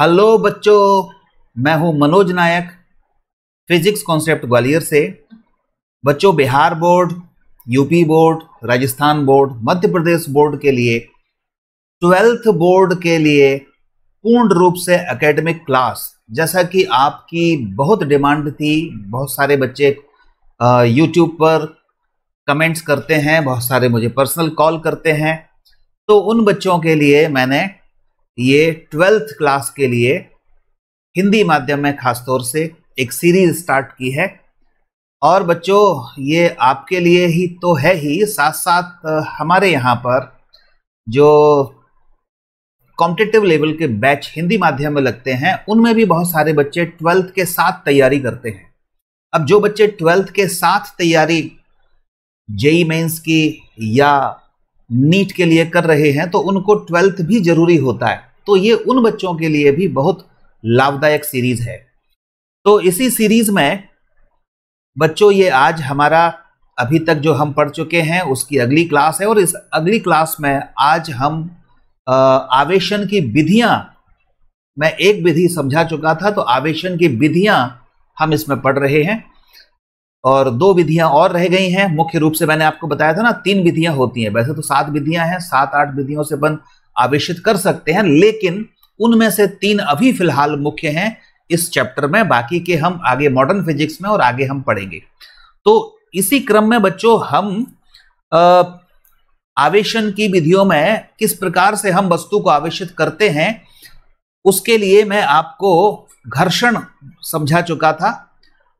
hello बच्चों मैं हूं मनोज नायक फिजिक्स कॉन्सेप्ट ग्वालियर से बच्चों Bihar board UP board Rajasthan board Madhya Pradesh board के लिए ट्वेल्थ बोर्ड के लिए पूर्ण रूप से एकेडमिक क्लास जैसा कि आपकी बहुत डिमांड थी बहुत सारे बच्चे यूट्यूब पर कमेंट्स करते हैं बहुत सारे मुझे पर्सनल कॉल करते हैं तो उन बच्चों के लिए मैंने ये ट्वेल्थ क्लास के लिए हिंदी माध्यम में खासतौर से एक सीरीज स्टार्ट की है और बच्चों ये आपके लिए ही तो है ही साथ साथ हमारे यहाँ पर जो कॉम्पिटेटिव लेवल के बैच हिंदी माध्यम में लगते हैं उनमें भी बहुत सारे बच्चे ट्वेल्थ के साथ तैयारी करते हैं अब जो बच्चे ट्वेल्थ के साथ तैयारी जेई मेंस की या नीट के लिए कर रहे हैं तो उनको ट्वेल्थ भी जरूरी होता है तो ये उन बच्चों के लिए भी बहुत लाभदायक सीरीज है तो इसी सीरीज में बच्चों ये आज हमारा अभी तक जो हम पढ़ चुके हैं उसकी अगली क्लास है और इस अगली क्लास में आज हम आवेशन की विधियां मैं एक विधि समझा चुका था तो आवेशन की विधियां हम इसमें पढ़ रहे हैं और दो विधियां और रह गई हैं मुख्य रूप से मैंने आपको बताया था ना तीन विधियां होती हैं वैसे तो सात विधियां हैं सात आठ विधियों से अपन आवेशित कर सकते हैं लेकिन उनमें से तीन अभी फिलहाल मुख्य हैं इस चैप्टर में बाकी के हम आगे मॉडर्न फिजिक्स में और आगे हम पढ़ेंगे तो इसी क्रम में बच्चों हम आवेशन की विधियों में किस प्रकार से हम वस्तु को आवेशित करते हैं उसके लिए मैं आपको घर्षण समझा चुका था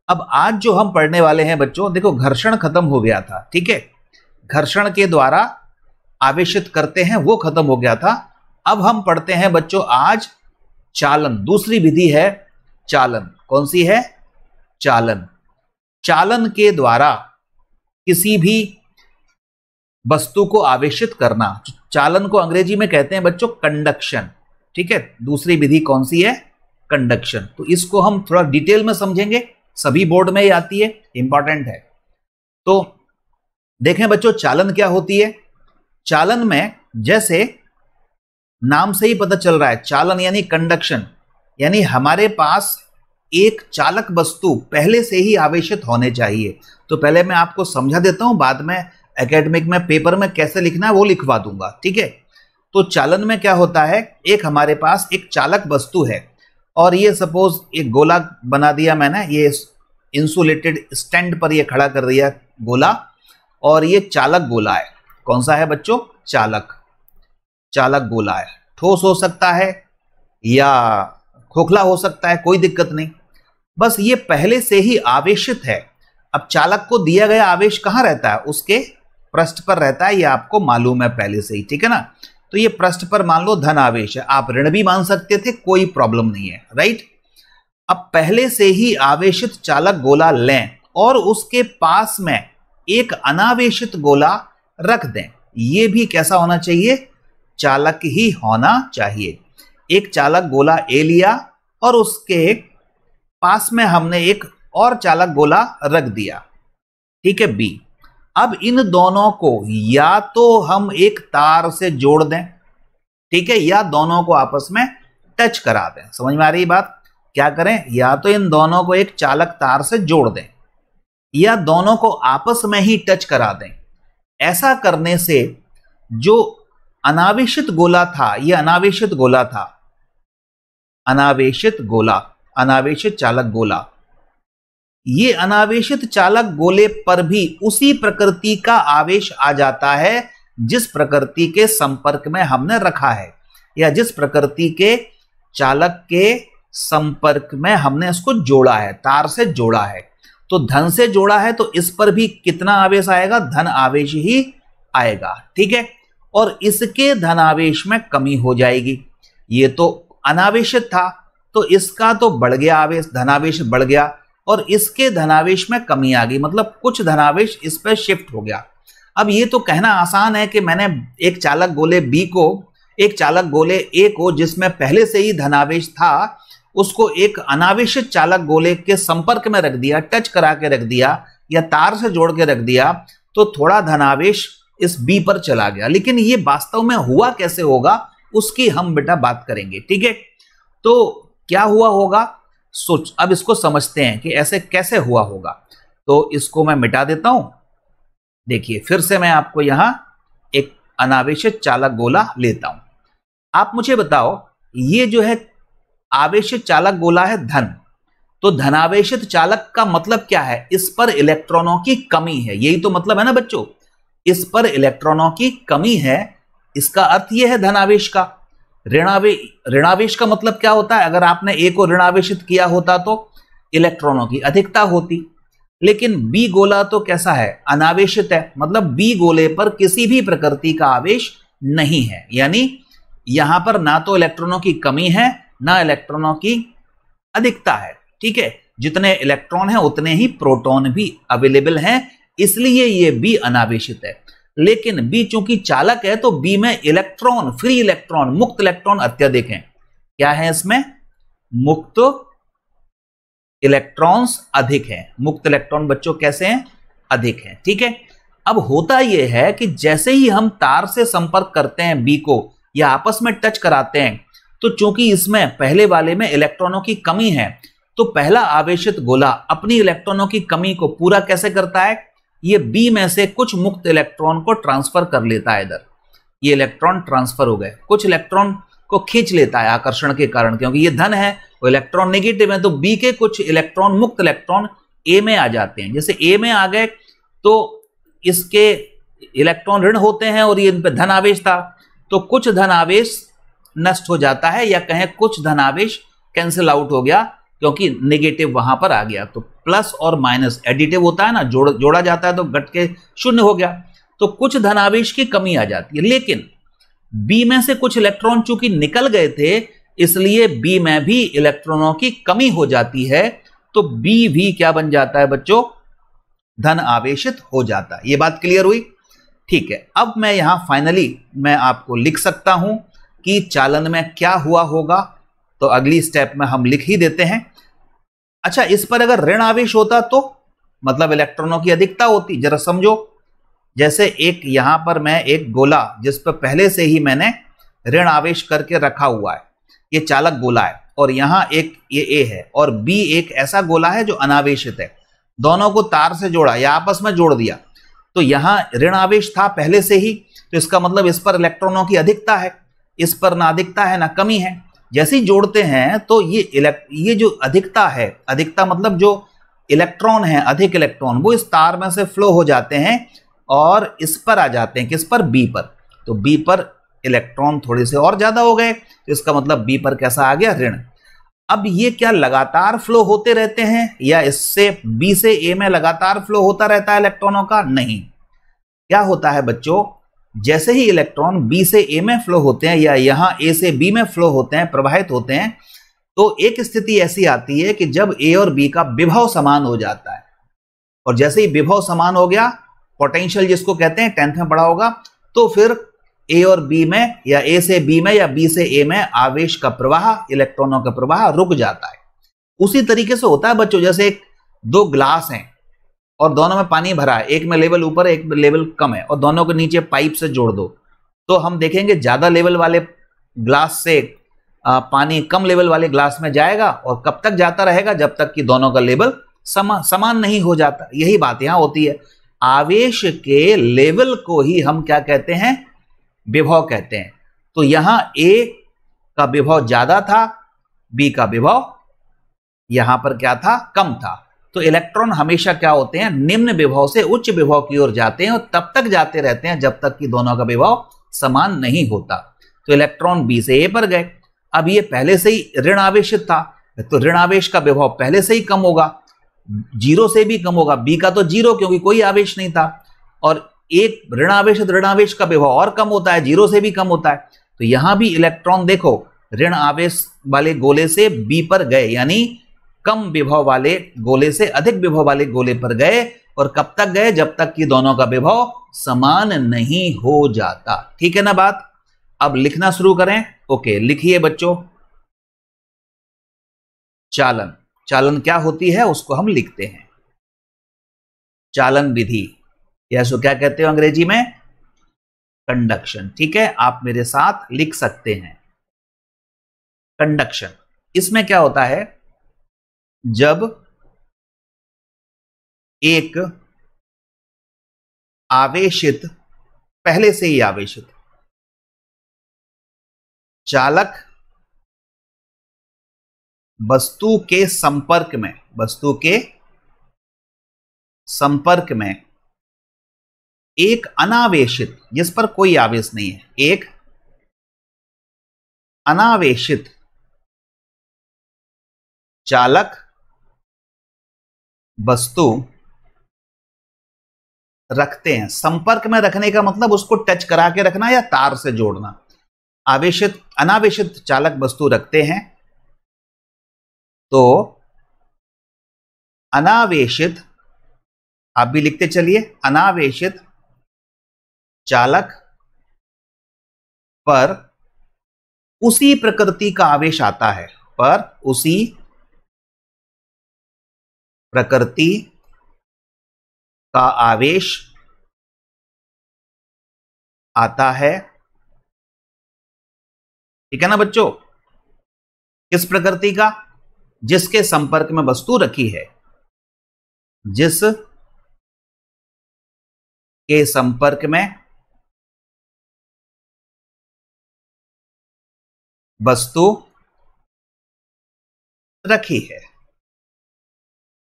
अब आज जो हम पढ़ने वाले हैं बच्चों देखो घर्षण खत्म हो गया था ठीक है घर्षण के द्वारा आवेशित करते हैं वो खत्म हो गया था अब हम पढ़ते हैं बच्चों आज चालन दूसरी विधि है चालन कौन सी है चालन चालन के द्वारा किसी भी वस्तु को आवेशित करना चालन को अंग्रेजी में कहते हैं बच्चों कंडक्शन ठीक है दूसरी विधि कौन सी है कंडक्शन तो इसको हम थोड़ा डिटेल में समझेंगे सभी बोर्ड में ही आती है इंपॉर्टेंट है तो देखें बच्चों चालन क्या होती है चालन में जैसे नाम से ही पता चल रहा है चालन यानी कंडक्शन यानी हमारे पास एक चालक वस्तु पहले से ही आवेशित होने चाहिए तो पहले मैं आपको समझा देता हूं बाद में एकेडमिक में पेपर में कैसे लिखना है वो लिखवा दूंगा ठीक है तो चालन में क्या होता है एक हमारे पास एक चालक वस्तु है और ये सपोज एक गोला बना दिया मैंने ये इंसुलेटेड स्टैंड पर ये खड़ा कर दिया गोला और ये चालक गोला है कौन सा है बच्चों चालक चालक गोला है ठोस हो सकता है या खोखला हो सकता है कोई दिक्कत नहीं बस ये पहले से ही आवेशित है अब चालक को दिया गया आवेश कहाँ रहता है उसके पृष्ठ पर रहता है ये आपको मालूम है पहले से ही ठीक है ना तो ये प्रश्न पर मान लो धन आवेश है आप ऋण भी मान सकते थे कोई प्रॉब्लम नहीं है राइट अब पहले से ही आवेशित चालक गोला लें और उसके पास में एक अनावेशित गोला रख दें ये भी कैसा होना चाहिए चालक ही होना चाहिए एक चालक गोला ए लिया और उसके पास में हमने एक और चालक गोला रख दिया ठीक है बी अब इन दोनों को या तो हम एक तार से जोड़ दें ठीक है या दोनों को आपस में टच करा दें समझ में आ रही बात क्या करें या तो इन दोनों को एक चालक तार से जोड़ दें या दोनों को आपस में ही टच करा दें ऐसा करने से जो अनावेशित गोला था यह अनावेशित गोला था अनावेशित गोला अनावेशित चालक गोला ये अनावेशित चालक गोले पर भी उसी प्रकृति का आवेश आ जाता है जिस प्रकृति के संपर्क में हमने रखा है या जिस प्रकृति के चालक के संपर्क में हमने इसको जोड़ा है तार से जोड़ा है तो धन से जोड़ा है तो इस पर भी कितना आवेश आएगा धन आवेश ही आएगा ठीक है और इसके धनावेश में कमी हो जाएगी ये तो अनावेशित था तो इसका तो बढ़ गया आवेश धनावेश बढ़ गया और इसके धनावेश में कमी आ गई मतलब कुछ धनावेश इस पर शिफ्ट हो गया अब ये तो कहना आसान है कि मैंने एक चालक गोले बी को एक चालक गोले ए को जिसमें पहले से ही धनावेश था उसको एक अनावेश चालक गोले के संपर्क में रख दिया टच करा के रख दिया या तार से जोड़ के रख दिया तो थोड़ा धनावेश इस बी पर चला गया लेकिन ये वास्तव में हुआ कैसे होगा उसकी हम बेटा बात करेंगे ठीक है तो क्या हुआ होगा सोच अब इसको समझते हैं कि ऐसे कैसे हुआ होगा तो इसको मैं मिटा देता हूं देखिए फिर से मैं आपको यहां एक अनावेश चालक गोला लेता हूं आप मुझे बताओ ये जो है आवेश चालक गोला है धन तो धनावेशित चालक का मतलब क्या है इस पर इलेक्ट्रॉनों की कमी है यही तो मतलब है ना बच्चों इस पर इलेक्ट्रॉनों की कमी है इसका अर्थ यह है धनावेश का ऋणावेश ऋणावेश का मतलब क्या होता है अगर आपने ए को ऋणावेशित किया होता तो इलेक्ट्रॉनों की अधिकता होती लेकिन बी गोला तो कैसा है अनावेशित है मतलब बी गोले पर किसी भी प्रकृति का आवेश नहीं है यानी यहां पर ना तो इलेक्ट्रॉनों की कमी है ना इलेक्ट्रॉनों की अधिकता है ठीक है जितने इलेक्ट्रॉन है उतने ही प्रोटोन भी अवेलेबल है इसलिए ये बी अनावेशित है लेकिन बी चूंकि चालक है तो बी में इलेक्ट्रॉन फ्री इलेक्ट्रॉन मुक्त इलेक्ट्रॉन अत्यधिक है क्या है इसमें मुक्त इलेक्ट्रॉन्स अधिक हैं मुक्त इलेक्ट्रॉन बच्चों कैसे हैं अधिक हैं ठीक है अब होता यह है कि जैसे ही हम तार से संपर्क करते हैं बी को या आपस में टच कराते हैं तो चूंकि इसमें पहले वाले में इलेक्ट्रॉनों की कमी है तो पहला आवेशित गोला अपनी इलेक्ट्रॉनों की कमी को पूरा कैसे करता है ये बी में से कुछ मुक्त इलेक्ट्रॉन को ट्रांसफर कर लेता है इधर ये इलेक्ट्रॉन ट्रांसफर हो गए कुछ इलेक्ट्रॉन को खींच लेता है आकर्षण के कारण क्योंकि ये धन है वो इलेक्ट्रॉन नेगेटिव है तो बी के कुछ इलेक्ट्रॉन मुक्त इलेक्ट्रॉन ए में आ जाते हैं जैसे ए में आ गए तो इसके इलेक्ट्रॉन ऋण होते हैं और ये इन पर धन आवेश था तो कुछ धन आवेश नष्ट हो जाता है या कहें कुछ धन आवेश कैंसिल आउट हो गया क्योंकि नेगेटिव वहां पर आ गया तो प्लस और माइनस एडिटिव होता है ना जोड़ जोड़ा जाता है तो घट के शून्य हो गया तो कुछ धनावेश की कमी आ जाती है लेकिन बी में से कुछ इलेक्ट्रॉन चूंकि निकल गए थे इसलिए बी में भी इलेक्ट्रॉनों की कमी हो जाती है तो बी भी क्या बन जाता है बच्चों धन आवेशित हो जाता है ये बात क्लियर हुई ठीक है अब मैं यहां फाइनली मैं आपको लिख सकता हूं कि चालन में क्या हुआ होगा तो अगली स्टेप में हम लिख ही देते हैं अच्छा इस पर अगर ऋण आवेश होता तो मतलब इलेक्ट्रॉनों की अधिकता होती जरा समझो जैसे एक यहां पर मैं एक गोला जिस पर पहले से ही मैंने ऋण आवेश करके रखा हुआ है ये चालक गोला है और यहाँ एक ये ए है और बी एक ऐसा गोला है जो अनावेशित है दोनों को तार से जोड़ा या आपस में जोड़ दिया तो यहाँ ऋण आवेश था पहले से ही तो इसका मतलब इस पर इलेक्ट्रॉनों की अधिकता है इस पर ना अधिकता है ना कमी है जैसे ही जोड़ते हैं तो ये इलेक्ट ये जो अधिकता है अधिकता मतलब जो इलेक्ट्रॉन है अधिक इलेक्ट्रॉन वो इस तार में से फ्लो हो जाते हैं और इस पर आ जाते हैं किस पर बी पर तो बी पर इलेक्ट्रॉन थोड़े से और ज़्यादा हो गए तो इसका मतलब बी पर कैसा आ गया ऋण अब ये क्या लगातार फ्लो होते रहते हैं या इससे बी से ए में लगातार फ्लो होता रहता है इलेक्ट्रॉनों का नहीं क्या होता है बच्चों जैसे ही इलेक्ट्रॉन बी से ए में फ्लो होते हैं या यहां ए से बी में फ्लो होते हैं प्रवाहित होते हैं तो एक स्थिति ऐसी आती है कि जब ए और बी का विभव समान हो जाता है और जैसे ही विभव समान हो गया पोटेंशियल जिसको कहते हैं टेंथ में पढ़ा होगा तो फिर ए और बी में या ए से बी में या बी से ए में आवेश का प्रवाह इलेक्ट्रॉनों का प्रवाह रुक जाता है उसी तरीके से होता है बच्चों जैसे एक दो ग्लास हैं और दोनों में पानी भरा है एक में लेवल ऊपर एक में लेवल कम है और दोनों को नीचे पाइप से जोड़ दो तो हम देखेंगे ज़्यादा लेवल वाले ग्लास से आ, पानी कम लेवल वाले ग्लास में जाएगा और कब तक जाता रहेगा जब तक कि दोनों का लेवल समा समान नहीं हो जाता यही बात यहां होती है आवेश के लेवल को ही हम क्या कहते हैं विभव कहते हैं तो यहां ए का विभव ज़्यादा था बी का विभव यहां पर क्या था कम था तो इलेक्ट्रॉन हमेशा क्या होते हैं निम्न विभव से उच्च विभव की ओर जाते हैं और तब तक जाते रहते हैं जब तक कि दोनों का विभव समान नहीं होता तो इलेक्ट्रॉन बी से ए पर गए अब ये पहले से ही ऋण था तो ऋण आवेश का विभव पहले से ही कम होगा जीरो से भी कम होगा बी का तो जीरो क्योंकि कोई आवेश नहीं था और एक ऋण ऋण ऋणावेश का विभव और कम होता है जीरो से भी कम होता है तो यहां भी इलेक्ट्रॉन देखो ऋण आवेश वाले गोले से बी पर गए यानी कम विभव वाले गोले से अधिक विभव वाले गोले पर गए और कब तक गए जब तक कि दोनों का विभव समान नहीं हो जाता ठीक है ना बात अब लिखना शुरू करें ओके लिखिए बच्चों चालन चालन क्या होती है उसको हम लिखते हैं चालन विधि या सो क्या कहते हो अंग्रेजी में कंडक्शन ठीक है आप मेरे साथ लिख सकते हैं कंडक्शन इसमें क्या होता है जब एक आवेशित पहले से ही आवेशित चालक वस्तु के संपर्क में वस्तु के संपर्क में एक अनावेशित जिस पर कोई आवेश नहीं है एक अनावेशित चालक वस्तु रखते हैं संपर्क में रखने का मतलब उसको टच करा के रखना या तार से जोड़ना आवेशित अनावेशित चालक वस्तु रखते हैं तो अनावेशित आप भी लिखते चलिए अनावेशित चालक पर उसी प्रकृति का आवेश आता है पर उसी प्रकृति का आवेश आता है ठीक है ना बच्चों किस प्रकृति का जिसके संपर्क में वस्तु रखी है जिस के संपर्क में वस्तु रखी है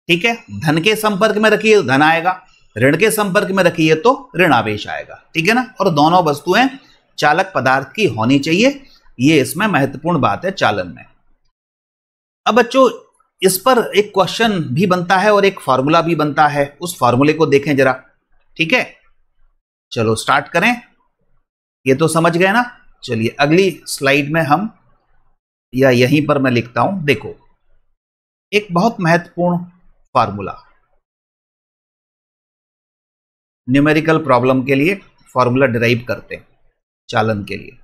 ठीक है धन के संपर्क में रखिए तो धन आएगा ऋण के संपर्क में रखिए तो ऋण आवेश आएगा ठीक है ना और दोनों वस्तुएं चालक पदार्थ की होनी चाहिए ये इसमें महत्वपूर्ण बात है चालन में अब बच्चों इस पर एक क्वेश्चन भी बनता है और एक फार्मूला भी बनता है उस फार्मूले को देखें जरा ठीक है चलो स्टार्ट करें ये तो समझ गए ना चलिए अगली स्लाइड में हम या यहीं पर मैं लिखता हूं देखो एक बहुत महत्वपूर्ण फार्मूला न्यूमेरिकल प्रॉब्लम के लिए फार्मूला डिराइव करते हैं चालन के लिए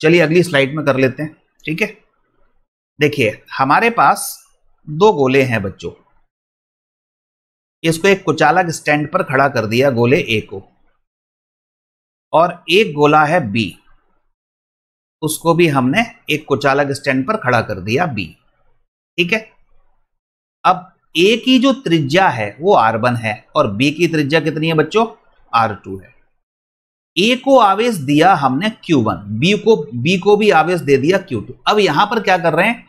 चलिए अगली स्लाइड में कर लेते हैं ठीक है देखिए हमारे पास दो गोले हैं बच्चों इसको एक कुचालक स्टैंड पर खड़ा कर दिया गोले ए को और एक गोला है बी उसको भी हमने एक कुचालक स्टैंड पर खड़ा कर दिया बी ठीक है अब ए की जो त्रिज्या है वो आर वन है और बी की त्रिज्या कितनी है बच्चों आर टू है ए को आवेश दिया हमने क्यू वन बी को बी को भी आवेश दे दिया क्यू टू अब यहां पर क्या कर रहे हैं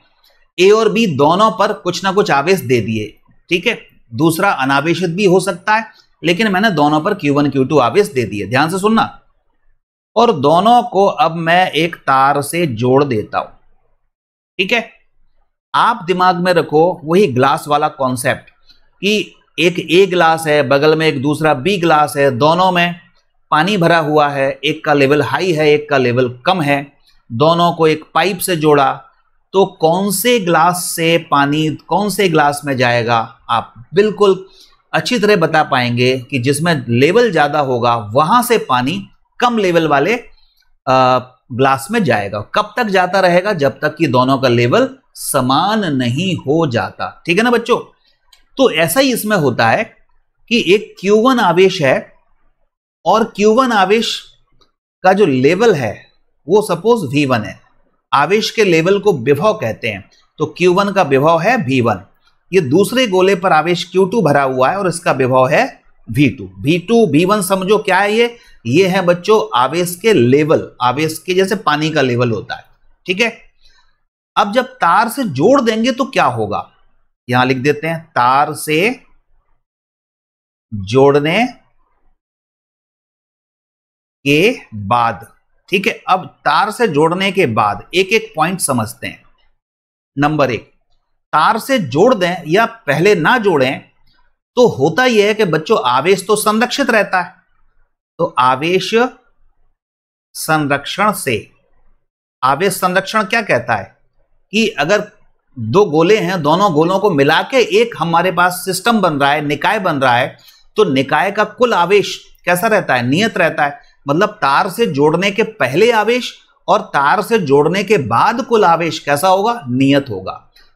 ए और बी दोनों पर कुछ ना कुछ आवेश दे दिए ठीक है दूसरा अनावेशित भी हो सकता है लेकिन मैंने दोनों पर क्यू वन क्यू टू आवेश दे दिए ध्यान से सुनना और दोनों को अब मैं एक तार से जोड़ देता हूं ठीक है आप दिमाग में रखो वही ग्लास वाला कॉन्सेप्ट कि एक ए ग्लास है बगल में एक दूसरा बी ग्लास है दोनों में पानी भरा हुआ है एक का लेवल हाई है एक का लेवल कम है दोनों को एक पाइप से जोड़ा तो कौन से ग्लास से पानी कौन से ग्लास में जाएगा आप बिल्कुल अच्छी तरह बता पाएंगे कि जिसमें लेवल ज़्यादा होगा वहाँ से पानी कम लेवल वाले ग्लास में जाएगा कब तक जाता रहेगा जब तक कि दोनों का लेवल समान नहीं हो जाता ठीक है ना बच्चों तो ऐसा ही इसमें होता है कि एक Q1 आवेश है और Q1 आवेश का जो लेवल है वो सपोज V1 है आवेश के लेवल को विभव कहते हैं तो Q1 का विभव है V1 ये दूसरे गोले पर आवेश Q2 भरा हुआ है और इसका विभव है V two V two V one समझो क्या है ये ये है बच्चों आवेश के लेवल आवेश के जैसे पानी का लेवल होता है ठीक है अब जब तार से जोड़ देंगे तो क्या होगा यहां लिख देते हैं तार से जोड़ने के बाद ठीक है अब तार से जोड़ने के बाद एक एक पॉइंट समझते हैं नंबर एक तार से जोड़ दें या पहले ना जोड़ें तो होता यह है कि बच्चों आवेश तो संरक्षित रहता है तो आवेश संरक्षण से आवेश संरक्षण क्या कहता है कि अगर दो गोले हैं दोनों गोलों को मिला के एक हमारे पास सिस्टम बन रहा है निकाय बन रहा है तो निकाय का कुल आवेश कैसा रहता है नियत रहता है मतलब तार से जोड़ने के पहले आवेश और तार से जोड़ने के बाद कुल आवेश कैसा होगा नियत होगा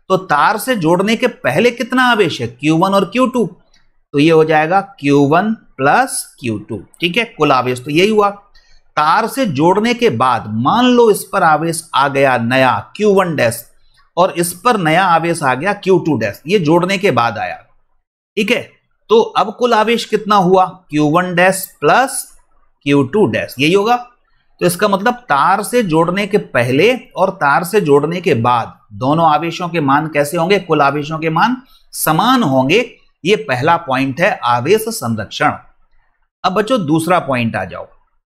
तो तार से जोड़ने के पहले कितना आवेश है Q1 और Q2 तो ये हो जाएगा Q1 वन प्लस क्यू ठीक है कुल आवेश तो यही हुआ तार से जोड़ने के बाद मान लो इस पर आवेश आ गया नया Q1 वन डैश और इस पर नया आवेश आ गया Q2 टू डैश ये जोड़ने के बाद आया ठीक है तो अब कुल आवेश कितना हुआ Q1 one dash plus Q two dash यही होगा तो इसका मतलब तार से जोड़ने के पहले और तार से जोड़ने के बाद दोनों आवेशों के मान कैसे होंगे कुल आवेशों के मान समान होंगे ये पहला पॉइंट है आवेश संरक्षण अब बच्चों दूसरा पॉइंट आ जाओ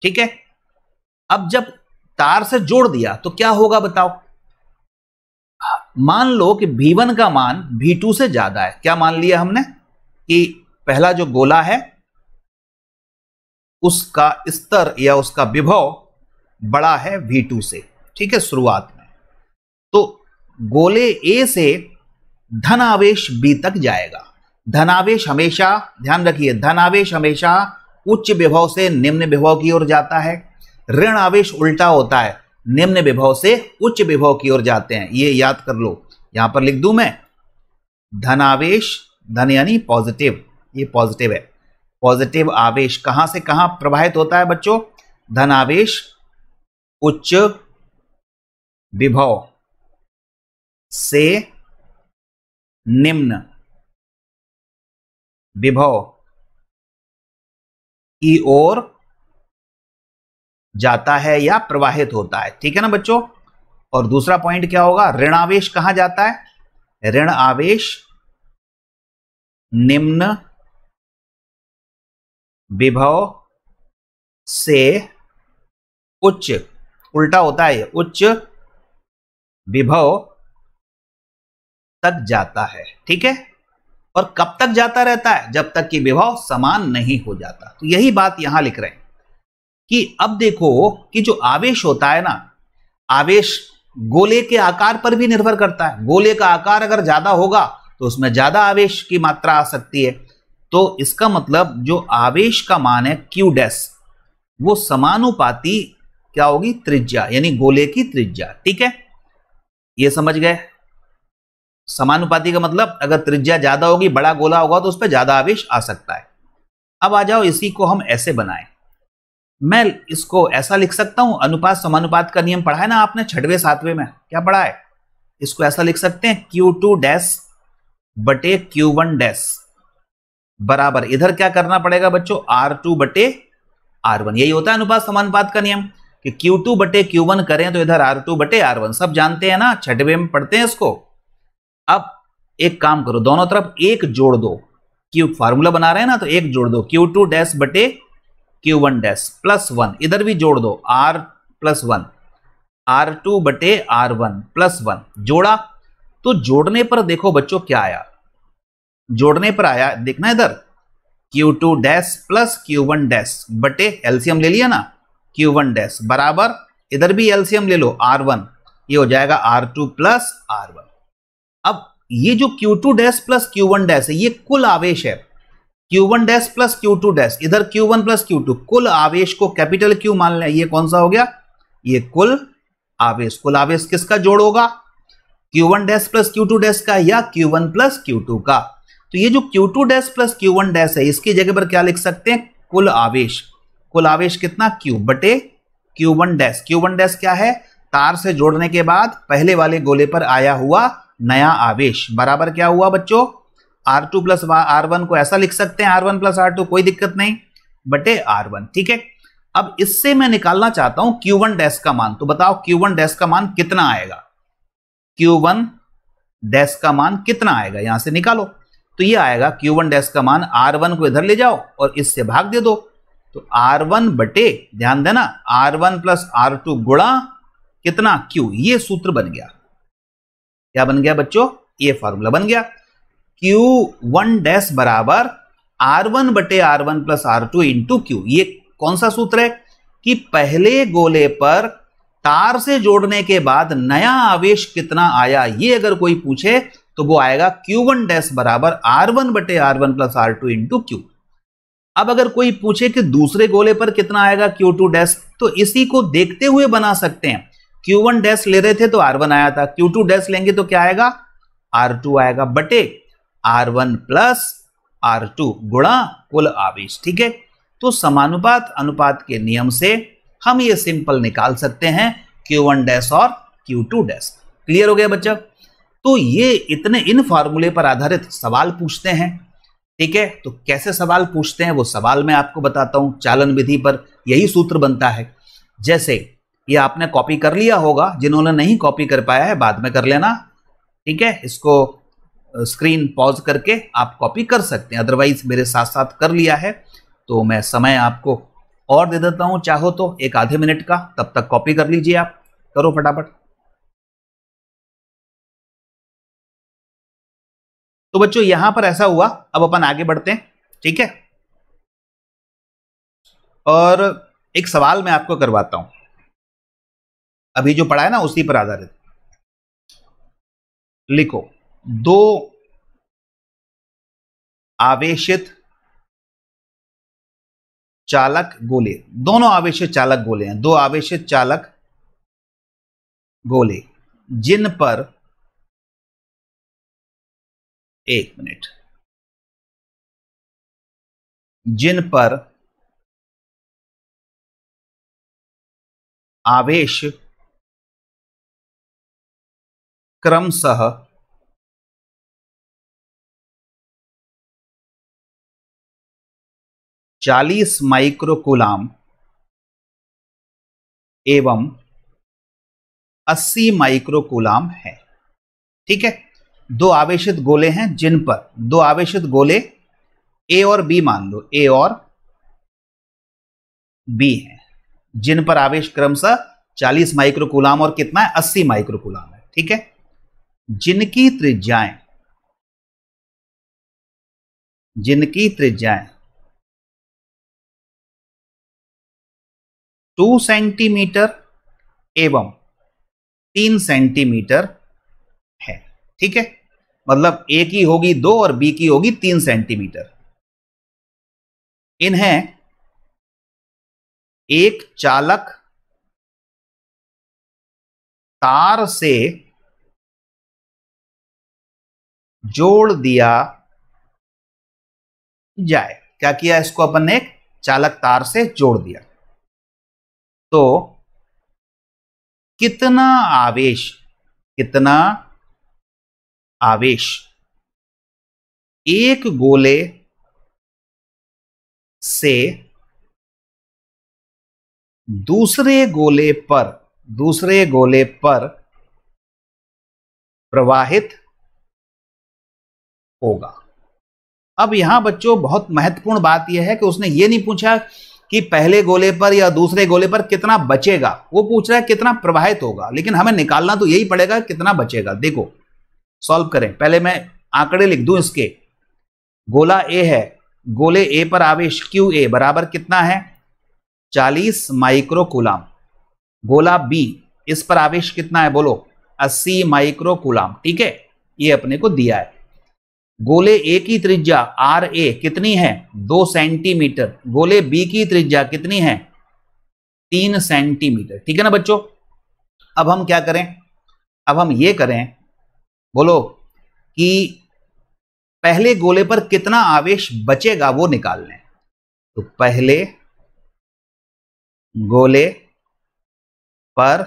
ठीक है अब जब तार से जोड़ दिया तो क्या होगा बताओ मान लो कि भीवन का मान टू से ज्यादा है क्या मान लिया हमने कि पहला जो गोला है उसका स्तर या उसका विभव बड़ा है V2 से ठीक है शुरुआत में तो गोले ए से धन आवेश बी तक जाएगा धनावेश हमेशा ध्यान रखिए धनावेश हमेशा उच्च विभव से निम्न विभव की ओर जाता है ऋण आवेश उल्टा होता है निम्न विभव से उच्च विभव की ओर जाते हैं ये याद कर लो यहां पर लिख दू मैं धनावेश धन यानी पॉजिटिव ये पॉजिटिव है पॉजिटिव आवेश कहां से कहां प्रभावित होता है बच्चों धनावेश उच्च विभव से निम्न विभव की ओर जाता है या प्रवाहित होता है ठीक है ना बच्चों और दूसरा पॉइंट क्या होगा ऋण आवेश कहां जाता है ऋण आवेश निम्न विभव से उच्च उल्टा होता है उच्च विभव तक जाता है ठीक है और कब तक जाता रहता है जब तक कि विवाह समान नहीं हो जाता तो यही बात यहां लिख रहे हैं कि अब देखो कि जो आवेश होता है ना आवेश गोले के आकार पर भी निर्भर करता है गोले का आकार अगर ज्यादा होगा तो उसमें ज्यादा आवेश की मात्रा आ सकती है तो इसका मतलब जो आवेश का मान है क्यू डैस वो समानुपाती क्या होगी त्रिज्या यानी गोले की त्रिज्या ठीक है ये समझ गए समानुपाती का मतलब अगर त्रिज्या ज्यादा होगी बड़ा गोला होगा तो उस पर ज्यादा आवेश आ सकता है अब आ जाओ इसी को हम ऐसे बनाएं मैं इसको ऐसा लिख सकता हूं अनुपात समानुपात का नियम पढ़ा है ना आपने छठवें सातवें में क्या पढ़ा है इसको ऐसा लिख सकते हैं क्यू टू डैश बटे क्यू वन डैश बराबर इधर क्या करना पड़ेगा बच्चों आर टू बटे आर वन यही होता है अनुपात समानुपात का नियम कि क्यू टू बटे क्यू वन करें तो इधर आर टू बटे आर वन सब जानते हैं ना छठवे में पढ़ते हैं इसको अब एक काम करो दोनों तरफ एक जोड़ दो क्यू फार्मूला बना रहे हैं ना तो एक जोड़ दो क्यू टू डैश बटे Q one dash plus one इधर भी जोड़ दो R plus one R two बटे आर वन प्लस वन जोड़ा तो जोड़ने पर देखो बच्चों क्या आया जोड़ने पर आया देखना इधर Q two dash plus Q one dash बटे एल्सियम ले लिया ना क्यू वन डैश बराबर इधर भी एल्सियम ले लो आर वन ये हो जाएगा R two plus R one अब ये जो Q2 dash plus Q one dash है ये कुल आवेश है Q1 dash plus Q two dash इधर Q1 प्लस क्यू टू कुल आवेश को कैपिटल Q मान लें ये कौन सा हो गया ये कुल आवेश कुल आवेश किसका जोड़ होगा Q1 dash plus Q two dash का या Q1 प्लस क्यू टू का तो ये जो Q2 dash plus Q one dash है इसकी जगह पर क्या लिख सकते हैं कुल आवेश कुल आवेश कितना Q बटे Q one dash one dash क्या है तार से जोड़ने के बाद पहले वाले गोले पर आया हुआ नया आवेश बराबर क्या हुआ बच्चों R two plus R one को ऐसा लिख सकते हैं R one plus R two कोई दिक्कत नहीं बटे आर वन ठीक है अब इससे मैं निकालना चाहता हूं क्यू वन डैश का मान तो बताओ क्यू वन डैश का मान कितना आएगा क्यू वन डैश का मान कितना आएगा यहां से निकालो तो ये आएगा क्यू वन डैश का मान आर वन को इधर ले जाओ और इससे भाग दे दो तो आर वन बटे ध्यान देना R one plus R two गुणा कितना क्यू ये सूत्र बन गया क्या बन गया बच्चों ये फॉर्मूला बन गया क्यू वन डैश बराबर आर वन बटे R one plus R two into Q ये कौन सा सूत्र है कि पहले गोले पर तार से जोड़ने के बाद नया आवेश कितना आया ये अगर कोई पूछे तो वो आएगा Q1 वन डैश बराबर आर वन बटे R one plus R two into Q अब अगर कोई पूछे कि दूसरे गोले पर कितना आएगा Q2 टू डैश तो इसी को देखते हुए बना सकते हैं Q1 डैश ले रहे थे तो R1 आया था Q2 डैश लेंगे तो क्या आएगा R2 आएगा बटे R1 प्लस टू गुणा कुल आवेश ठीक है तो समानुपात अनुपात के नियम से हम ये सिंपल निकाल सकते हैं Q1 डैश और Q2 डैश क्लियर हो गया बच्चा तो ये इतने इन फॉर्मूले पर आधारित सवाल पूछते हैं ठीक है तो कैसे सवाल पूछते हैं वो सवाल मैं आपको बताता हूं चालन विधि पर यही सूत्र बनता है जैसे ये आपने कॉपी कर लिया होगा जिन्होंने नहीं कॉपी कर पाया है बाद में कर लेना ठीक है इसको स्क्रीन पॉज करके आप कॉपी कर सकते हैं अदरवाइज मेरे साथ साथ कर लिया है तो मैं समय आपको और दे देता हूं चाहो तो एक आधे मिनट का तब तक कॉपी कर लीजिए आप करो फटाफट तो बच्चों यहां पर ऐसा हुआ अब अपन आगे बढ़ते हैं ठीक है और एक सवाल मैं आपको करवाता हूं अभी जो पढ़ा है ना उसी पर आधारित लिखो दो आवेशित चालक गोले दोनों आवेशित चालक गोले हैं दो आवेशित चालक गोले जिन पर एक मिनट जिन पर आवेश क्रमशः चालीस माइक्रोकुलाम एवं अस्सी माइक्रोकुलाम है ठीक है दो आवेशित गोले हैं जिन पर दो आवेशित गोले ए और बी मान लो ए और बी है जिन पर आवेश क्रमशः 40 माइक्रोकुलाम और कितना है 80 माइक्रोकुलाम है ठीक है जिनकी त्रिज्याएं जिनकी त्रिज्याएं टू सेंटीमीटर एवं तीन सेंटीमीटर है ठीक है मतलब ए की होगी दो और बी की होगी तीन सेंटीमीटर इन्हें एक चालक तार से जोड़ दिया जाए क्या किया इसको अपन ने एक चालक तार से जोड़ दिया तो कितना आवेश कितना आवेश एक गोले से दूसरे गोले पर दूसरे गोले पर प्रवाहित होगा अब यहां बच्चों बहुत महत्वपूर्ण बात यह है कि उसने ये नहीं पूछा कि पहले गोले पर या दूसरे गोले पर कितना बचेगा वो पूछ रहा है कितना प्रभावित होगा लेकिन हमें निकालना तो यही पड़ेगा कितना बचेगा देखो सॉल्व करें पहले मैं आंकड़े लिख दूं इसके गोला ए है गोले ए पर आवेश क्यू ए बराबर कितना है 40 माइक्रोकुलाम गोला बी इस पर आवेश कितना है बोलो 80 माइक्रोकुलाम ठीक है ये अपने को दिया है गोले ए की त्रिज्या आर ए कितनी है दो सेंटीमीटर गोले बी की त्रिज्या कितनी है तीन सेंटीमीटर ठीक है ना बच्चों अब हम क्या करें अब हम ये करें बोलो कि पहले गोले पर कितना आवेश बचेगा वो निकाल लें तो पहले गोले पर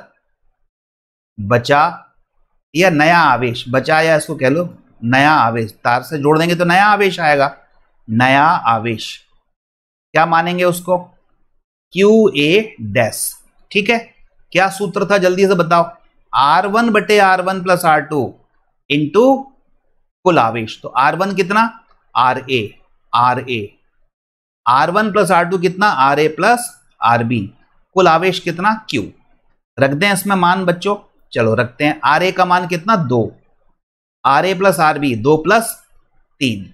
बचा या नया आवेश बचा या इसको कह लो नया आवेश तार से जोड़ देंगे तो नया आवेश आएगा नया आवेश क्या मानेंगे उसको क्यू ए डैश ठीक है क्या सूत्र था जल्दी से बताओ आर वन बटे R one plus R two into कुल आवेश तो आर वन कितना R A R A R one plus R two कितना R A plus R B कुल आवेश कितना क्यू रख दें इसमें मान बच्चों चलो रखते हैं आर ए का मान कितना दो R A plus R B दो प्लस तीन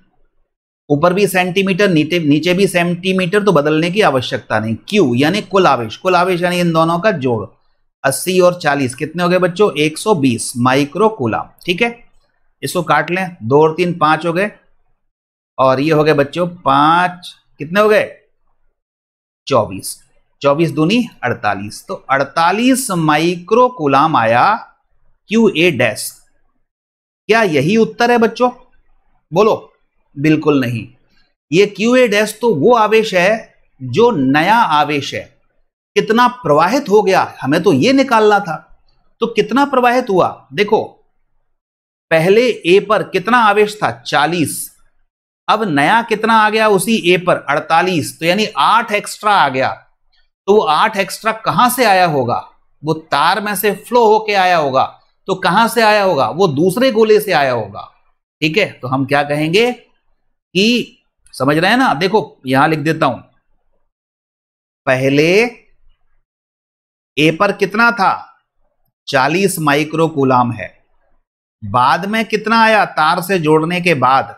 ऊपर भी सेंटीमीटर नीचे नीचे भी सेंटीमीटर तो बदलने की आवश्यकता नहीं क्यू यानी कुल आवेश कुल आवेश यानी इन दोनों का जोड़ 80 और 40 कितने हो गए बच्चों 120 माइक्रो कूलम ठीक है इसको काट लें दो और तीन पांच हो गए और ये हो गए बच्चों पांच कितने हो गए 24 चौबीस दूनी अड़तालीस तो अड़तालीस माइक्रो कूलम आया क्यू ए डैश क्या यही उत्तर है बच्चों बोलो बिल्कुल नहीं ये क्यू ए डैश तो वो आवेश है जो नया आवेश है कितना प्रवाहित हो गया हमें तो ये निकालना था तो कितना प्रवाहित हुआ देखो पहले ए पर कितना आवेश था 40 अब नया कितना आ गया उसी ए पर 48 तो यानी 8 एक्स्ट्रा आ गया तो वो 8 एक्स्ट्रा कहां से आया होगा वो तार में से फ्लो होके आया होगा तो कहां से आया होगा वो दूसरे गोले से आया होगा ठीक है तो हम क्या कहेंगे कि समझ रहे हैं ना देखो यहां लिख देता हूं पहले ए पर कितना था 40 माइक्रो कूलाम है बाद में कितना आया तार से जोड़ने के बाद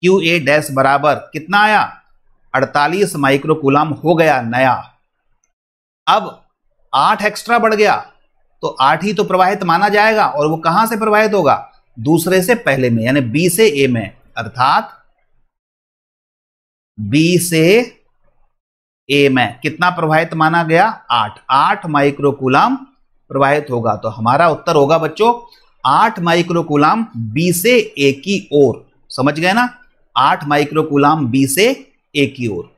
क्यू ए डैश बराबर कितना आया 48 माइक्रो कूलाम हो गया नया अब आठ एक्स्ट्रा बढ़ गया तो आठ ही तो प्रवाहित माना जाएगा और वो कहां से प्रवाहित होगा दूसरे से पहले में यानी बी से ए में अर्थात बी से ए में कितना प्रवाहित माना गया आठ आठ माइक्रोकुलाम प्रवाहित होगा तो हमारा उत्तर होगा बच्चों आठ माइक्रोकुलाम बी से ए की ओर समझ गए ना आठ माइक्रोकुलाम बी से ए की ओर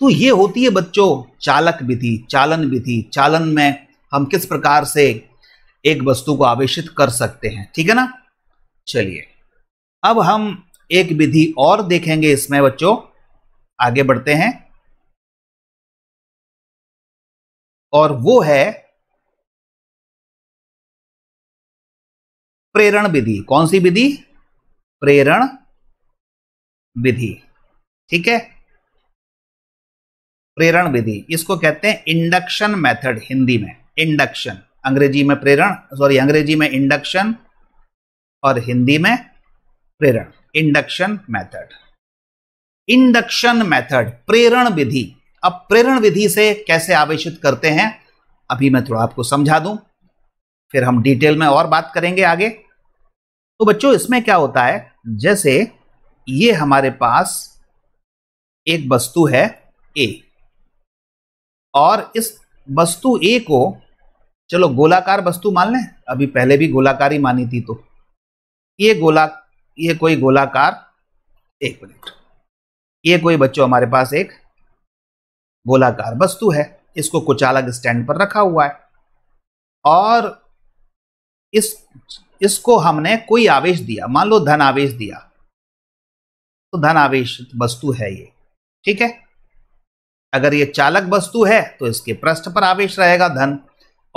तो ये होती है बच्चों चालक विधि चालन विधि चालन में हम किस प्रकार से एक वस्तु को आवेशित कर सकते हैं ठीक है ना चलिए अब हम एक विधि और देखेंगे इसमें बच्चों आगे बढ़ते हैं और वो है प्रेरण विधि कौन सी विधि प्रेरण विधि ठीक है प्रेरण विधि इसको कहते हैं इंडक्शन मेथड हिंदी में इंडक्शन अंग्रेजी में प्रेरण सॉरी अंग्रेजी में इंडक्शन और हिंदी में प्रेरण इंडक्शन मेथड इंडक्शन मेथड प्रेरण विधि अब प्रेरण विधि से कैसे आवेशित करते हैं अभी मैं थोड़ा आपको समझा दूं फिर हम डिटेल में और बात करेंगे आगे तो बच्चों इसमें क्या होता है जैसे ये हमारे पास एक वस्तु है ए और इस वस्तु ए को चलो गोलाकार वस्तु मान लें अभी पहले भी गोलाकार ही मानी थी तो ये गोला ये कोई गोलाकार एक मिनट ये कोई बच्चों हमारे पास एक गोलाकार वस्तु है इसको कुछ अलग स्टैंड पर रखा हुआ है और इस इसको हमने कोई आवेश दिया मान लो धन आवेश दिया तो धन आवेश वस्तु है ये ठीक है अगर ये चालक वस्तु है तो इसके पृष्ठ पर आवेश रहेगा धन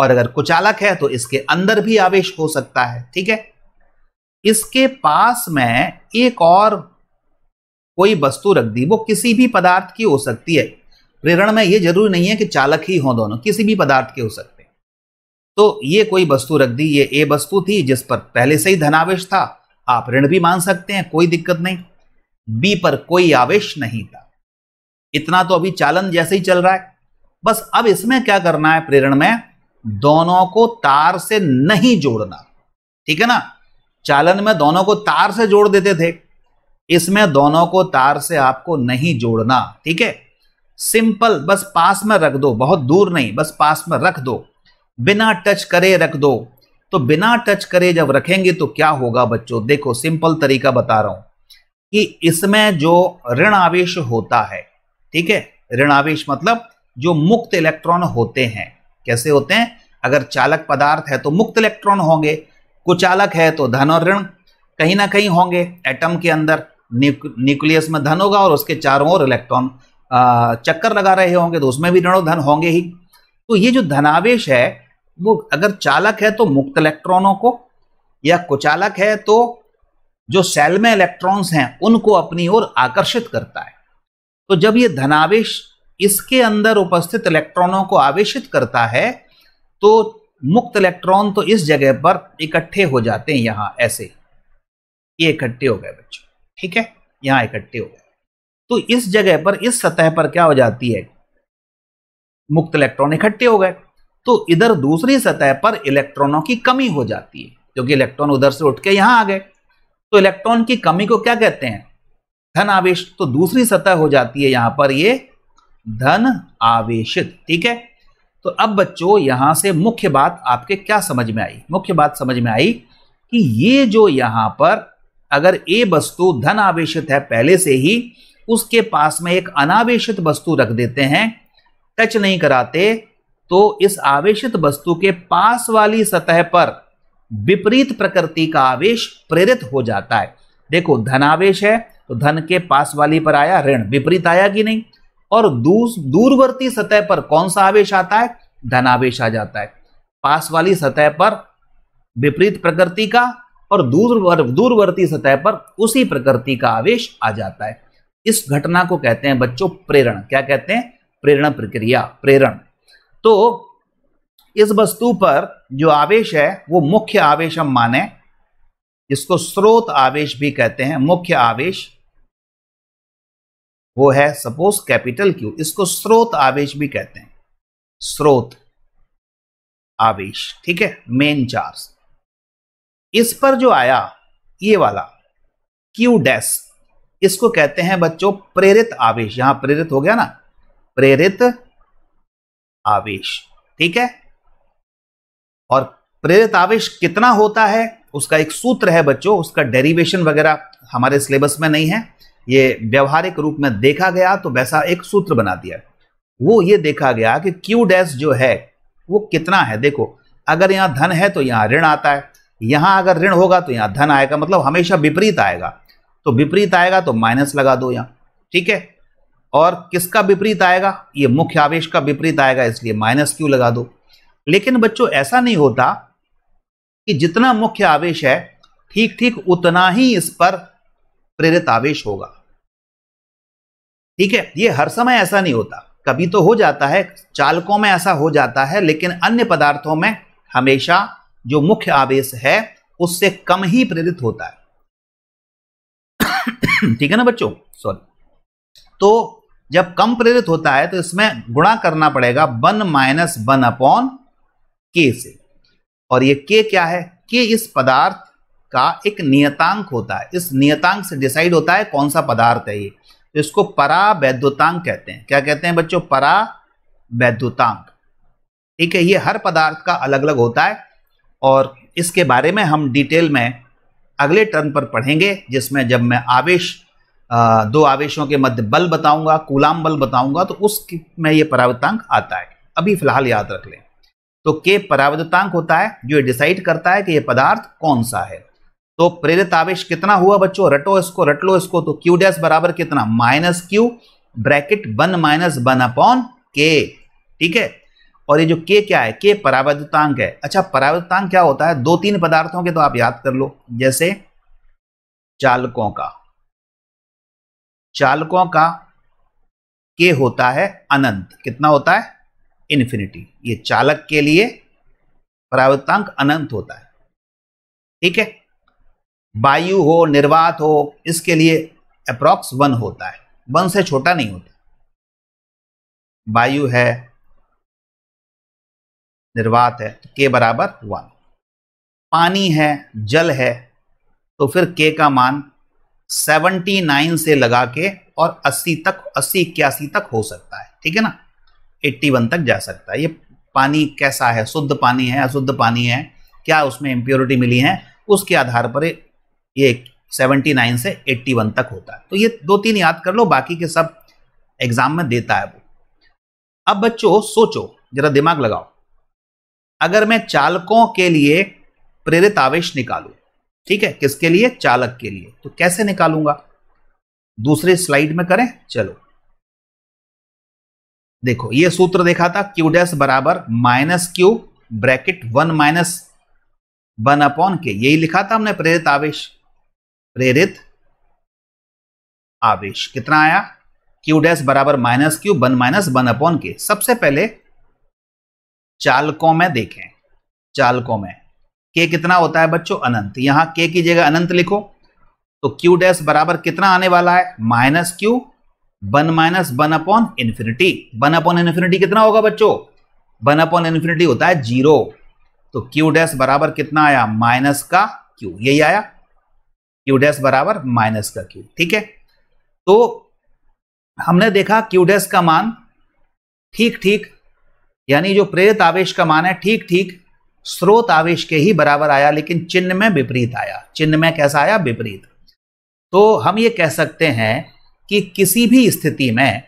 और अगर कुचालक है तो इसके अंदर भी आवेश हो सकता है ठीक है इसके पास में एक और कोई वस्तु रख दी वो किसी भी पदार्थ की हो सकती है प्रेरण में ये जरूरी नहीं है कि चालक ही हो दोनों किसी भी पदार्थ के हो सकते हैं तो ये कोई वस्तु रख दी ये ए वस्तु थी जिस पर पहले से ही धनावेश था आप ऋण भी मान सकते हैं कोई दिक्कत नहीं बी पर कोई आवेश नहीं था इतना तो अभी चालन जैसे ही चल रहा है बस अब इसमें क्या करना है प्रेरण में दोनों को तार से नहीं जोड़ना ठीक है ना चालन में दोनों को तार से जोड़ देते थे इसमें दोनों को तार से आपको नहीं जोड़ना ठीक है सिंपल बस पास में रख दो बहुत दूर नहीं बस पास में रख दो बिना टच करे रख दो तो बिना टच करे जब रखेंगे तो क्या होगा बच्चों देखो सिंपल तरीका बता रहा हूं कि इसमें जो ऋण आवेश होता है ठीक है ऋण आवेश मतलब जो मुक्त इलेक्ट्रॉन होते हैं कैसे होते हैं अगर चालक पदार्थ है तो मुक्त इलेक्ट्रॉन होंगे कुचालक है तो धन और ऋण कहीं ना कहीं होंगे एटम के अंदर न्यूक्लियस में धन होगा और उसके चारों ओर इलेक्ट्रॉन चक्कर लगा रहे होंगे तो उसमें भी ऋण धन होंगे ही तो ये जो धनावेश है वो अगर चालक है तो मुक्त इलेक्ट्रॉनों को या कुचालक है तो जो सेल में इलेक्ट्रॉन्स हैं उनको अपनी ओर आकर्षित करता है तो जब ये धनावेश इसके अंदर उपस्थित इलेक्ट्रॉनों को आवेशित करता है तो मुक्त इलेक्ट्रॉन तो इस जगह पर इकट्ठे हो जाते हैं यहां ऐसे ये इकट्ठे हो गए बच्चों ठीक है यहां इकट्ठे हो गए तो इस जगह पर इस सतह पर क्या हो जाती है मुक्त इलेक्ट्रॉन इकट्ठे हो गए तो इधर दूसरी सतह पर इलेक्ट्रॉनों की कमी हो जाती है क्योंकि इलेक्ट्रॉन उधर से उठ के यहां आ गए तो इलेक्ट्रॉन की कमी को क्या कहते हैं धन आवेश तो दूसरी सतह हो जाती है यहां पर यह धन आवेशित ठीक है तो अब बच्चों यहां से मुख्य बात आपके क्या समझ में आई मुख्य बात समझ में आई कि ये जो यहां पर अगर ए वस्तु धन आवेशित है पहले से ही उसके पास में एक अनावेशित वस्तु रख देते हैं टच नहीं कराते तो इस आवेशित वस्तु के पास वाली सतह पर विपरीत प्रकृति का आवेश प्रेरित हो जाता है देखो धनावेश है तो धन के पास वाली पर आया ऋण विपरीत आया कि नहीं और दूरवर्ती सतह पर कौन सा आवेश आता है धनावेश आ जाता है पास वाली सतह पर विपरीत प्रकृति का और दूर दूरवर्ती सतह पर उसी प्रकृति का आवेश आ जाता है इस घटना को कहते हैं बच्चों प्रेरण क्या कहते हैं प्रेरण प्रक्रिया प्रेरण तो इस वस्तु पर जो आवेश है वो मुख्य आवेश हम माने इसको स्रोत आवेश भी कहते हैं मुख्य आवेश वो है सपोज कैपिटल क्यू इसको स्रोत आवेश भी कहते हैं स्रोत आवेश ठीक है मेन चार्ज इस पर जो आया ये वाला क्यू डैश इसको कहते हैं बच्चों प्रेरित आवेश यहां प्रेरित हो गया ना प्रेरित आवेश ठीक है और प्रेरित आवेश कितना होता है उसका एक सूत्र है बच्चों उसका डेरिवेशन वगैरह हमारे सिलेबस में नहीं है ये व्यवहारिक रूप में देखा गया तो वैसा एक सूत्र बना दिया वो ये देखा गया कि क्यू डैश जो है वो कितना है देखो अगर यहाँ धन है तो यहाँ ऋण आता है यहाँ अगर ऋण होगा तो यहाँ धन आएगा मतलब हमेशा विपरीत आएगा तो विपरीत आएगा तो माइनस लगा दो यहाँ ठीक है और किसका विपरीत आएगा ये मुख्य आवेश का विपरीत आएगा इसलिए माइनस क्यू लगा दो लेकिन बच्चों ऐसा नहीं होता कि जितना मुख्य आवेश है ठीक ठीक उतना ही इस पर प्रेरित आवेश होगा ठीक है ये हर समय ऐसा नहीं होता कभी तो हो जाता है चालकों में ऐसा हो जाता है लेकिन अन्य पदार्थों में हमेशा जो मुख्य आवेश है उससे कम ही प्रेरित होता है ठीक है ना बच्चों सॉरी तो जब कम प्रेरित होता है तो इसमें गुणा करना पड़ेगा वन माइनस वन अपॉन के से और ये के क्या है के इस पदार्थ का एक नियतांक होता है इस नियतांक से डिसाइड होता है कौन सा पदार्थ है ये तो इसको परावैद्युतांक कहते हैं क्या कहते हैं बच्चों परावैद्युतांक ठीक है ये हर पदार्थ का अलग अलग होता है और इसके बारे में हम डिटेल में अगले टर्न पर पढ़ेंगे जिसमें जब मैं आवेश दो आवेशों के मध्य बल बताऊंगा कुलाम बल बताऊंगा तो उस में ये परावृतांक आता है अभी फिलहाल याद रख लें तो के परावृतांक होता है जो डिसाइड करता है कि यह पदार्थ कौन सा है तो प्रेरित आवेश कितना हुआ बच्चों रटो इसको रट लो इसको तो क्यू डैश बराबर कितना minus Q bracket one minus one upon K ठीक है और ये जो के क्या है के परावर्तितांक है अच्छा परावर्तितांक क्या होता है दो तीन पदार्थों के तो आप याद कर लो जैसे चालकों का चालकों का के होता है अनंत कितना होता है इन्फिनिटी ये चालक के लिए परावर्तितांक अनंत होता है ठीक है वायु हो निर्वात हो इसके लिए अप्रॉक्स वन होता है वन से छोटा नहीं होता वायु है निर्वात है तो के बराबर वन पानी है जल है तो फिर के का मान नाइन से लगा के और अस्सी तक अस्सी इक्यासी तक हो सकता है ठीक है ना एट्टी वन तक जा सकता है ये पानी कैसा है शुद्ध पानी है अशुद्ध पानी है क्या उसमें इम्प्योरिटी मिली है उसके आधार पर ये 79 से 81 तक होता है तो ये दो तीन याद कर लो बाकी के सब एग्जाम में देता है वो अब बच्चों सोचो जरा दिमाग लगाओ अगर मैं चालकों के लिए प्रेरित आवेश निकालू ठीक है किसके लिए चालक के लिए तो कैसे निकालूंगा दूसरे स्लाइड में करें चलो देखो ये सूत्र देखा था क्यू डैश बराबर minus Q bracket one minus one upon K यही लिखा था हमने प्रेरित आवेश प्रेरित आवेश कितना आया क्यू डैश बराबर minus Q one minus one upon K सबसे पहले चालकों में देखें चालकों में के कितना होता है बच्चों अनंत यहां के की जगह अनंत लिखो तो क्यू डैश बराबर कितना आने वाला है minus Q one minus one upon infinity one upon infinity कितना होगा बच्चों वन अपॉन इन्फिनिटी होता है जीरो तो क्यू डैश बराबर कितना आया माइनस का क्यू यही आया क्यूडेस बराबर माइनस का क्यू ठीक है तो हमने देखा क्यूडेस का मान ठीक ठीक यानी जो प्रेरित आवेश का मान है ठीक ठीक स्रोत आवेश के ही बराबर आया लेकिन चिन्ह में विपरीत आया चिन्ह में कैसा आया विपरीत तो हम ये कह सकते हैं कि किसी भी स्थिति में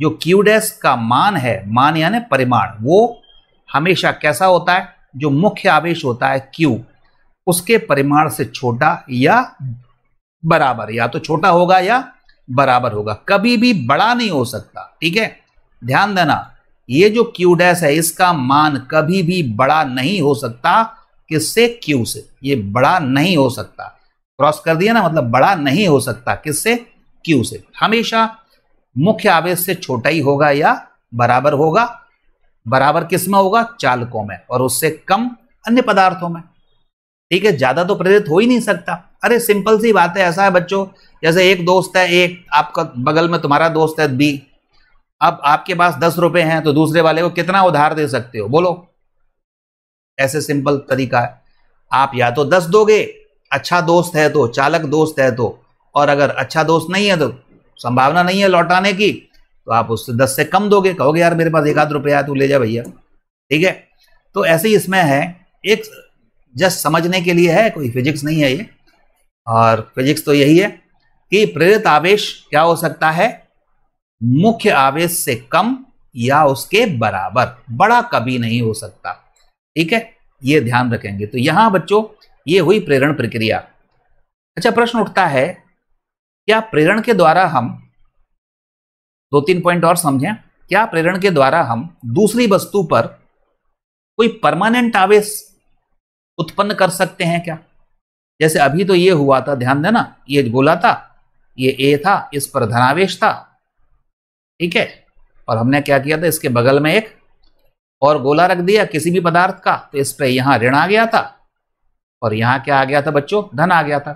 जो क्यूडेस का मान है मान यानी परिमाण वो हमेशा कैसा होता है जो मुख्य आवेश होता है क्यू उसके परिमाण से छोटा या बराबर या तो छोटा होगा या बराबर होगा कभी भी बड़ा नहीं हो सकता ठीक है ध्यान देना ये जो Q डैश है इसका मान कभी भी बड़ा नहीं हो सकता किससे क्यू से ये बड़ा नहीं हो सकता क्रॉस कर दिया ना मतलब बड़ा नहीं हो सकता किससे क्यू से हमेशा मुख्य आवेश से छोटा ही होगा या बराबर होगा बराबर किस में होगा चालकों में और उससे कम अन्य पदार्थों में ठीक है ज्यादा तो प्रेरित हो ही नहीं सकता अरे सिंपल सी बात है ऐसा है बच्चों जैसे एक दोस्त है एक आपका बगल में तुम्हारा दोस्त है बी अब आपके पास दस रुपए हैं तो दूसरे वाले को कितना उधार दे सकते हो बोलो ऐसे सिंपल तरीका है आप या तो दस दोगे अच्छा दोस्त है तो चालक दोस्त है तो और अगर अच्छा दोस्त नहीं है तो संभावना नहीं है लौटाने की तो आप उससे दस से कम दोगे कहोगे यार मेरे पास एक आध रुपया है तू ले जा भैया ठीक है तो ऐसे ही इसमें है एक जस्ट समझने के लिए है कोई फिजिक्स नहीं है ये और फिजिक्स तो यही है कि प्रेरित आवेश क्या हो सकता है मुख्य आवेश से कम या उसके बराबर बड़ा कभी नहीं हो सकता ठीक है ये ध्यान रखेंगे तो यहां बच्चों ये हुई प्रेरण प्रक्रिया अच्छा प्रश्न उठता है क्या प्रेरण के द्वारा हम दो तीन पॉइंट और समझें क्या प्रेरण के द्वारा हम दूसरी वस्तु पर कोई परमानेंट आवेश उत्पन्न कर सकते हैं क्या जैसे अभी तो ये हुआ था ध्यान देना ये गोला था ये ए था इस पर धनावेश था ठीक है और हमने क्या किया था इसके बगल में एक और गोला रख दिया किसी भी पदार्थ का तो इस पर यहां ऋण आ गया था और यहां क्या आ गया था बच्चों धन आ गया था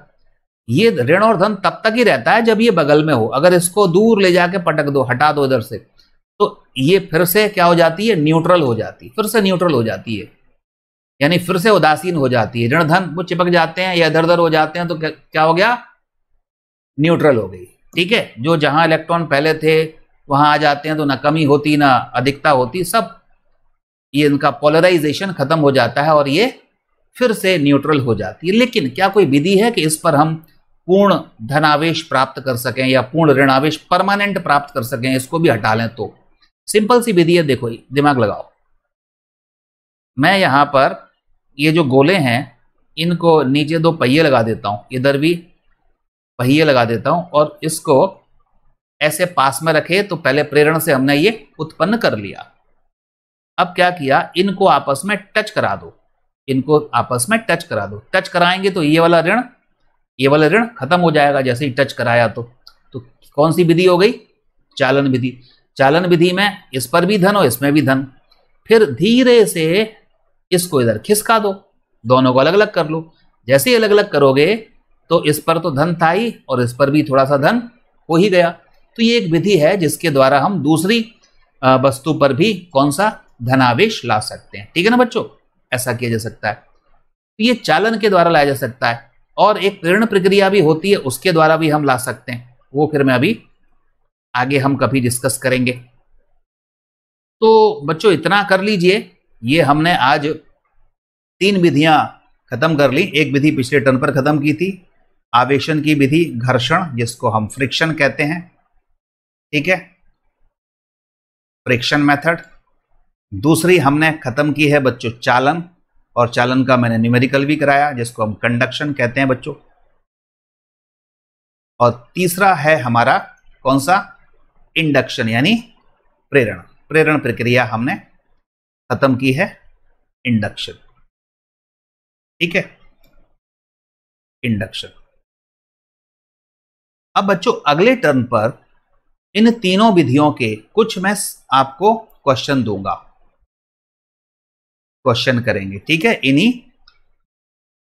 ये ऋण और धन तब तक ही रहता है जब ये बगल में हो अगर इसको दूर ले जाके पटक दो हटा दो इधर से तो ये फिर से क्या हो जाती है न्यूट्रल हो जाती है फिर से न्यूट्रल हो जाती है यानी फिर से उदासीन हो जाती है ऋण धन वो चिपक जाते हैं या इधर उधर हो जाते हैं तो क्या हो गया न्यूट्रल हो गई ठीक है जो जहां इलेक्ट्रॉन पहले थे वहां आ जाते हैं तो ना कमी होती ना अधिकता होती सब ये इनका पोलराइजेशन खत्म हो जाता है और ये फिर से न्यूट्रल हो जाती है लेकिन क्या कोई विधि है कि इस पर हम पूर्ण धनावेश प्राप्त कर सकें या पूर्ण ऋणावेश परमानेंट प्राप्त कर सकें इसको भी हटा लें तो सिंपल सी विधि है देखो दिमाग लगाओ मैं यहाँ पर ये जो गोले हैं इनको नीचे दो पहिए लगा देता हूँ इधर भी पहिए लगा देता हूँ और इसको ऐसे पास में रखे तो पहले प्रेरण से हमने ये उत्पन्न कर लिया अब क्या किया इनको आपस में टच करा दो इनको आपस में टच करा दो टच कराएंगे तो ये वाला ऋण ये वाला ऋण खत्म हो जाएगा जैसे ही टच कराया तो तो कौन सी विधि हो गई चालन विधि चालन विधि में इस पर भी धन हो इसमें भी धन फिर धीरे से इसको इधर खिसका दो दोनों को अलग अलग कर लो जैसे ही अलग अलग करोगे तो इस पर तो धन था ही और इस पर भी थोड़ा सा धन हो ही गया तो ये एक विधि है जिसके द्वारा हम दूसरी वस्तु पर भी कौन सा धनावेश ला सकते हैं ठीक है ना बच्चों ऐसा किया जा सकता है तो ये चालन के द्वारा लाया जा सकता है और एक प्रेरण प्रक्रिया भी होती है उसके द्वारा भी हम ला सकते हैं वो फिर मैं अभी आगे हम कभी डिस्कस करेंगे तो बच्चों इतना कर लीजिए ये हमने आज तीन विधियां खत्म कर ली एक विधि पिछले टर्न पर खत्म की थी आवेशन की विधि घर्षण जिसको हम फ्रिक्शन कहते हैं ठीक है फ्रिक्शन मेथड दूसरी हमने खत्म की है बच्चों चालन और चालन का मैंने न्यूमेरिकल भी कराया जिसको हम कंडक्शन कहते हैं बच्चों और तीसरा है हमारा कौन सा इंडक्शन यानी प्रेरण प्रेरण प्रक्रिया हमने खत्म की है इंडक्शन ठीक है इंडक्शन अब बच्चों अगले टर्न पर इन तीनों विधियों के कुछ मैं आपको क्वेश्चन दूंगा क्वेश्चन करेंगे ठीक है इन्हीं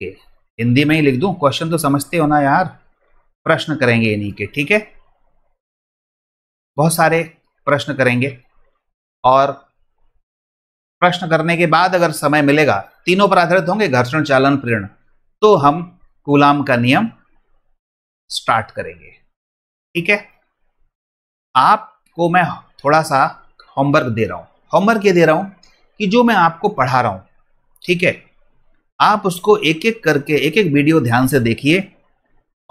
के हिंदी में ही लिख दूं क्वेश्चन तो समझते हो ना यार प्रश्न करेंगे इन्हीं के ठीक है बहुत सारे प्रश्न करेंगे और प्रश्न करने के बाद अगर समय मिलेगा तीनों पर आधारित होंगे घर्षण चालन प्रेरण तो हम कुलाम का नियम स्टार्ट करेंगे ठीक है आपको मैं थोड़ा सा होमवर्क दे रहा हूं होमवर्क ये दे रहा हूं कि जो मैं आपको पढ़ा रहा हूं ठीक है आप उसको एक एक करके एक एक वीडियो ध्यान से देखिए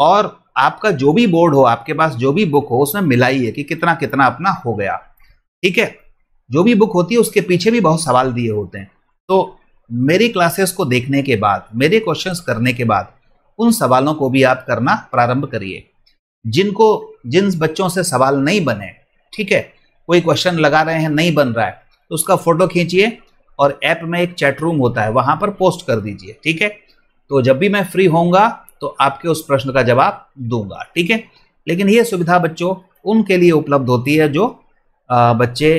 और आपका जो भी बोर्ड हो आपके पास जो भी बुक हो उसमें मिलाइए कि कितना कितना अपना हो गया ठीक है जो भी बुक होती है उसके पीछे भी बहुत सवाल दिए होते हैं तो मेरी क्लासेस को देखने के बाद मेरे क्वेश्चंस करने के बाद उन सवालों को भी आप करना प्रारंभ करिए जिनको जिन बच्चों से सवाल नहीं बने ठीक है कोई क्वेश्चन लगा रहे हैं नहीं बन रहा है तो उसका फोटो खींचिए और ऐप में एक चैट रूम होता है वहां पर पोस्ट कर दीजिए ठीक है तो जब भी मैं फ्री होऊंगा तो आपके उस प्रश्न का जवाब दूंगा ठीक है लेकिन ये सुविधा बच्चों उनके लिए उपलब्ध होती है जो बच्चे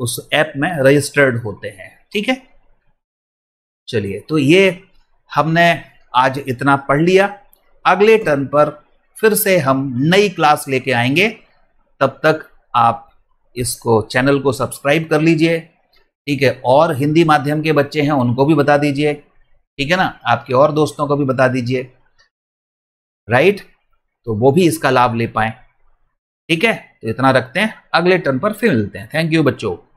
उस ऐप में रजिस्टर्ड होते हैं ठीक है चलिए तो ये हमने आज इतना पढ़ लिया अगले टर्न पर फिर से हम नई क्लास लेके आएंगे तब तक आप इसको चैनल को सब्सक्राइब कर लीजिए ठीक है और हिंदी माध्यम के बच्चे हैं उनको भी बता दीजिए ठीक है ना आपके और दोस्तों को भी बता दीजिए राइट तो वो भी इसका लाभ ले पाए ठीक है तो इतना रखते हैं अगले टर्न पर फिर मिलते हैं थैंक यू बच्चों